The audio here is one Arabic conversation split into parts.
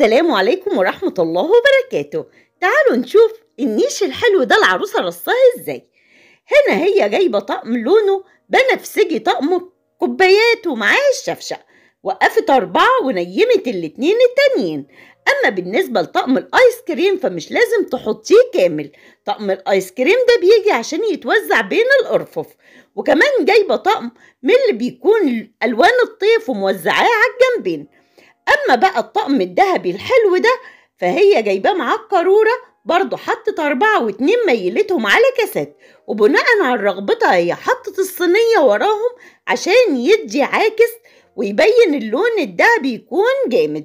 السلام عليكم ورحمة الله وبركاته تعالوا نشوف النيش الحلو ده العروسة رصاه ازاي هنا هي جايبة طقم لونه بنفسجي طقم كوبايات ومعاه الشفشق وقفت أربعة ونيمت الاتنين التانيين أما بالنسبة لطقم الآيس كريم فمش لازم تحطيه كامل طقم الآيس كريم ده بيجي عشان يتوزع بين الأرفف وكمان جايبة طقم من اللي بيكون ألوان الطيف وموزعاه على الجنبين أما بقى الطقم الذهبي الحلو ده فهي جايباه معاه القارورة برضه حطت أربعة واتنين ميلتهم على كاسات وبناء على رغبتها هي حطت الصينية وراهم عشان يدي عاكس ويبين اللون الدهبي يكون جامد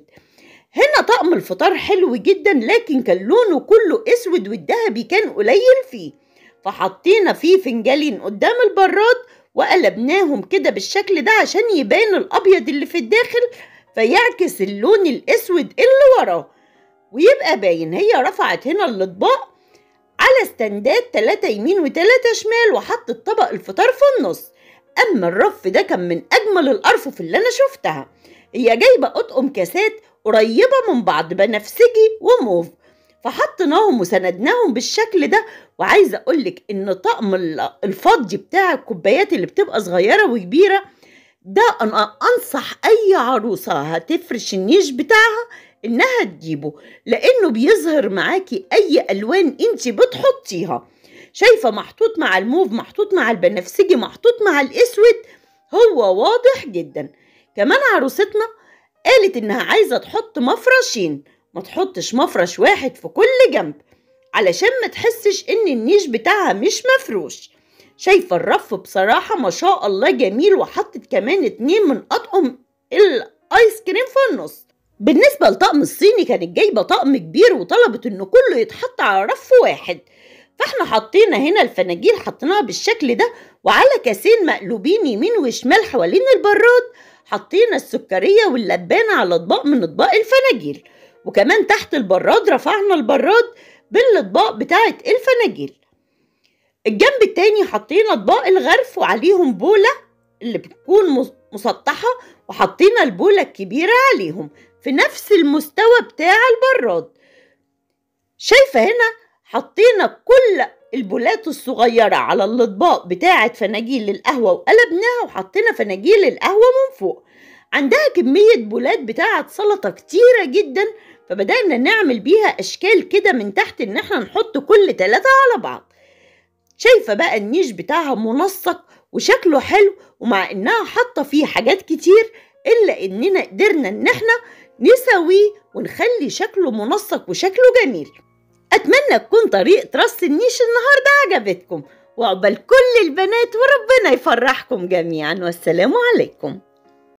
هنا طقم الفطار حلو جدا لكن كان لونه كله اسود والدهبي كان قليل فيه فحطينا فيه فنجالين قدام البراد وقلبناهم كده بالشكل ده عشان يبان الابيض اللي في الداخل فيعكس اللون الأسود اللي وراه ويبقى باين هي رفعت هنا الأطباق على استندات تلاتة يمين وتلاتة شمال وحطت طبق الفطار في النص أما الرف ده كان من أجمل الأرفف اللي أنا شفتها هي جايبة أطقم كاسات قريبة من بعض بنفسجي وموف فحطيناهم وسندناهم بالشكل ده وعايزة أقولك إن طقم الفضي بتاع الكوبايات اللي بتبقى صغيرة وكبيرة ده أنا أنصح أي عروسة هتفرش النيش بتاعها إنها تجيبه لأنه بيظهر معاكي أي ألوان أنت بتحطيها شايفة محطوط مع الموف محطوط مع البنفسجي محطوط مع الأسود هو واضح جدا كمان عروستنا قالت إنها عايزة تحط مفرشين ما تحطش مفرش واحد في كل جنب علشان ما تحسش إن النيش بتاعها مش مفروش شايفة الرف بصراحة ما شاء الله جميل وحطت كمان اتنين من أطقم الآيس كريم في النص بالنسبة لطقم الصيني كانت جايبة طقم كبير وطلبت إن كله يتحط على رف واحد فاحنا حطينا هنا الفناجيل حطيناها بالشكل ده وعلى كاسين مقلوبين يمين وشمال حوالين البراد حطينا السكرية واللبانة على اطباق من اطباق الفناجيل وكمان تحت البراد رفعنا البراد بالاطباق بتاعة الفناجيل الجنب التاني حطينا اطباق الغرف وعليهم بوله اللي بتكون مسطحه وحطينا البوله الكبيره عليهم في نفس المستوى بتاع البراد شايفه هنا حطينا كل البولات الصغيره على الاطباق بتاعه فناجيل القهوه وقلبناها وحطينا فناجيل القهوه من فوق عندها كميه بولات بتاعه سلطه كتيره جدا فبدأنا نعمل بيها أشكال كده من تحت إن احنا نحط كل تلاتة على بعض شايفة بقى النيش بتاعها منسق وشكله حلو ومع انها حاطة فيه حاجات كتير الا اننا قدرنا ان احنا نسويه ونخلي شكله منسق وشكله جميل اتمنى تكون طريقة رص النيش النهاردة عجبتكم وعقبال كل البنات وربنا يفرحكم جميعا والسلام عليكم